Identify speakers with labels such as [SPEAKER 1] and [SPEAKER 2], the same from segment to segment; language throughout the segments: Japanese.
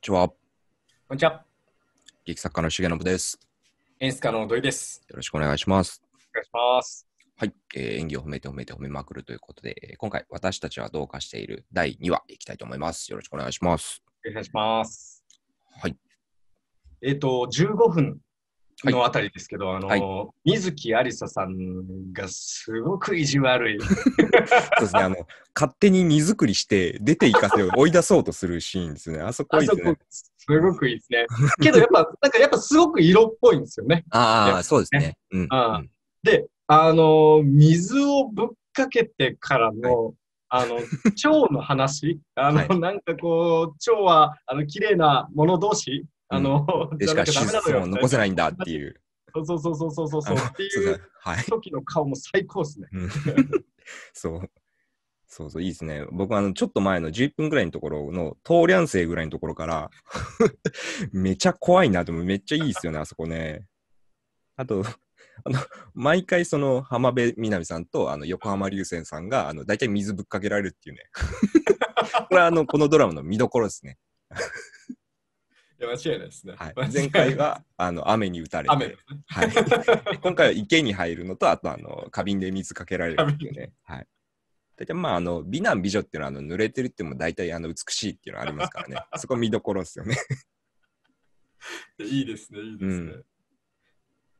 [SPEAKER 1] こんにちは。こんにちは。劇作家の重信です。
[SPEAKER 2] 演出家の土井です。
[SPEAKER 1] よろしくお願いします。
[SPEAKER 2] お願いします。
[SPEAKER 1] はい、えー、演技を褒めて褒めて褒めまくるということで、今回私たちはどうかしている第2話いきたいと思います。よろしくお願いします。
[SPEAKER 2] お願いします。はい。えっ、ー、と、15分のあたりですけど、はい、あの、はい、水木ありささんがすごく意地悪い。そ
[SPEAKER 1] うですね、あの、勝手に荷造りして、出て行かせよ 追い出そうとするシーンですね。あそ
[SPEAKER 2] こいいですね。すごくいいですね。けど、やっぱ、なんか、やっぱすごく色っぽいんですよね。ああ、ね、そうですね。うん、あで、あの、水をぶっかけてからの、はいあの、蝶の話、あの、はい、なんかこう、蝶は、あの、綺麗なもの同士あの、うん、でしか手術も残せな
[SPEAKER 1] いんだっていう。
[SPEAKER 2] そうそうそうそうそうそう。っていう時の顔も最高ですね。
[SPEAKER 1] そう。そうそう、いいですね。僕、あの、ちょっと前の11分ぐらいのところの、東梁生ぐらいのところから めちゃ怖いなと思う。めっちゃいいですよね、あそこね。あと、あの、毎回その浜辺美波さんとあの横浜流星さんが、あの、大体水ぶっかけられるっていうね。これはあの、このドラマの見どころですね。
[SPEAKER 2] 間違いないですね。はい、前回は
[SPEAKER 1] あの雨に打たれて、雨はい、今回は池に入るのと、あとあの花瓶で水かけられるっていうね。はい大体まああの美男美女っていうのはあの濡れてるっても大体あの美しいっていうのはありますからね そこ見どころですよね
[SPEAKER 2] いいですねいいですね、うん、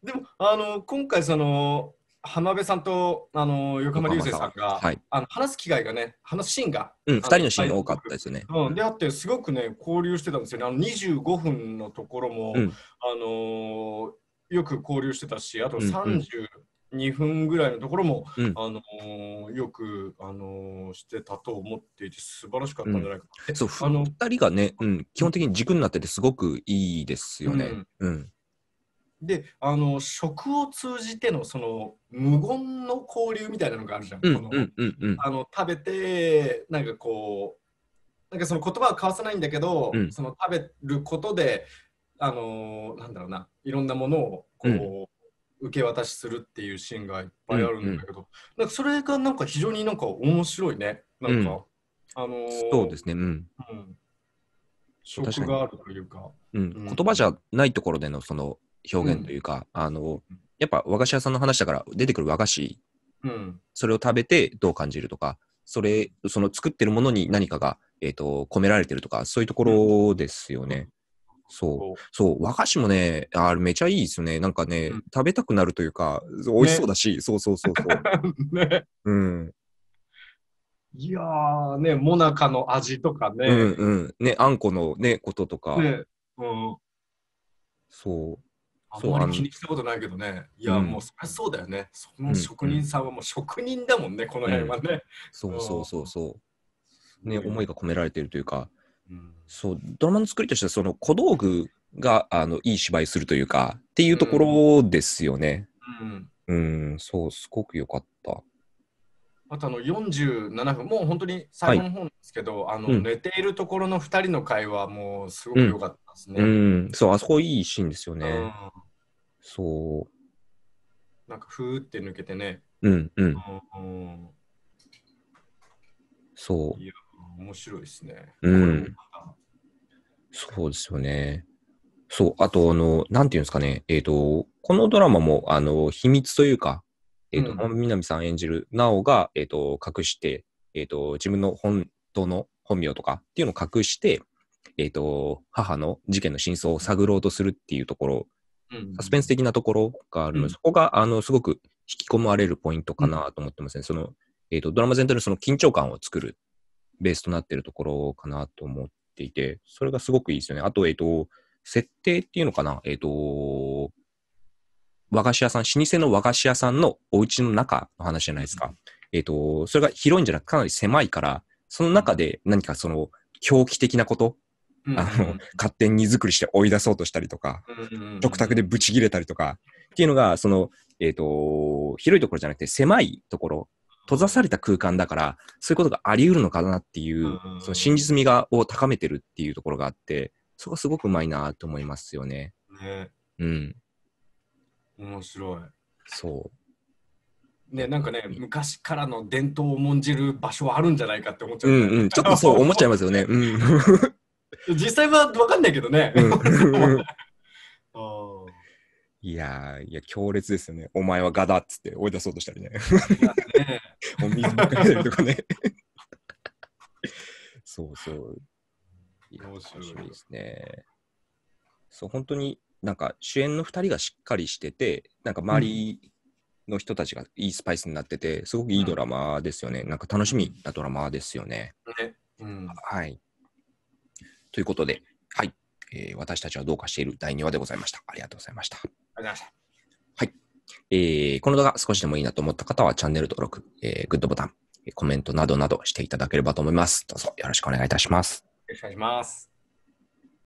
[SPEAKER 2] でもあの今回その浜辺さんとあの横浜流星さんが、はい、あの話す機会がね、話すシーンが、うん、2人のシーン多かったですよね。うん、であって、すごくね、交流してたんですよね、あの25分のところも、うん、あのー、よく交流してたし、あと32分ぐらいのところも、うんうん、あのー、よく、あのー、してたと思っていて、素晴らしかったんじゃないかな、うん、そう、2人がね、うん、
[SPEAKER 1] 基本的に軸になってて、すごくいいですよね。うん
[SPEAKER 2] であの食を通じてのその無言の交流みたいなのがあるじゃん。食べてなんかこうなんかその言葉は交わさないんだけど、うん、その食べることであのなんだろうないろんなものをこう、うん、受け渡しするっていうシーンがいっぱいあるんだけど、うんうん、なんかそれがなんか非常になんか面白いねなんか、うん、あのー、そうで
[SPEAKER 1] すねうん、うん、食があ
[SPEAKER 2] るというか
[SPEAKER 1] うん、言葉じゃないところでのその表現というか、うん、あの、やっぱ和菓子屋さんの話だから出てくる和菓子、うん、それを食べてどう感じるとか、それ、その作ってるものに何かが、えっ、ー、と、込められてるとか、そういうところですよね。うん、そう。そう、和菓子もね、あれめちゃいいですよね。なんかね、食べたくなるというか、美味しそうだし、ね、そうそうそうそう。ね。うん。
[SPEAKER 2] いやーね、もなかの味とかね。うん
[SPEAKER 1] うん。ね、あんこのね、こととか。ね。うん。そう。あんまり気にし
[SPEAKER 2] たことないけどね。いや、うん、もうそりゃそうだよね。その職人さんはもう職人だもんね、この辺はね。そうそうそ
[SPEAKER 1] うそう。ね、思いが込められているというか、うん、そう、ドラマの作りとしては、その小道具が、あの、いい芝居するというか、っていうところですよね。うん、うん、そう、すごく良かっ
[SPEAKER 2] あとあの47分、もう本当に最後の方ですけど、はい、あの、うん、寝ているところの2人の会話もすごく良かったですね、うん。そう、あそこいいシーンですよね。
[SPEAKER 1] そ
[SPEAKER 2] う。なんかふーって抜けてね。うんうん。そう。いや、面白いですね。うん。
[SPEAKER 1] そうですよね。そう、あと、あの、なんていうんですかね、えっ、ー、と、このドラマも、あの、秘密というか、えっ、ー、と、うん、南さん演じるなおが、えっ、ー、と、隠して、えっ、ー、と、自分の本当の本名とかっていうのを隠して、えっ、と、母の事件の真相を探ろうとするっていうところ、うん、サスペンス的なところがあるので、うん、そこが、あの、すごく引き込まれるポイントかなと思ってますね。その、えっ、と、ドラマ全体のその緊張感を作るベースとなってるところかなと思っていて、それがすごくいいですよね。あと、えっ、と、設定っていうのかな、えっ、と、和菓子屋さん、老舗の和菓子屋さんのお家の中の話じゃないですか。うん、えっ、ー、と、それが広いんじゃなくかなり狭いから、その中で何かその、狂気的なこと、うん、あの、勝手に荷造りして追い出そうとしたりとか、食卓でブチ切れたりとか、っていうのが、その、えっ、ー、と、広いところじゃなくて狭いところ、閉ざされた空間だから、そういうことがあり得るのかなっていう、その真実味がを高めてるっていうところがあって、そこはすごくうまいなと思いますよね。ねうん。
[SPEAKER 2] 面白い。そう。ね、なんかね、昔からの伝統を重んじる場所はあるんじゃないかって思っちゃう、ね、うんうん、ちょっとそう 思っちゃい
[SPEAKER 1] ますよね。うん、
[SPEAKER 2] 実際は分かんないけどね。う
[SPEAKER 1] ん、いやいや、強烈ですよね。お前はガだっつって追い出そうとしたりね。ねお水かけたりとかね。そうそう。面白いですね。そう、本当になんか主演の2人がしっかりしてて、なんか周りの人たちがいいスパイスになってて、すごくいいドラマですよね。なんか楽しみなドラマですよね。うん、はい。ということで、はい、えー、私たちはどうかしている第2話でございました。ありがとうございました。はい。えー、この動画少しでもいいなと思った方はチャンネル登録、えー、グッドボタン、コ
[SPEAKER 2] メントなどなどしていただければと思います。どうぞよろしくお願いいたします。よろしくお願いします。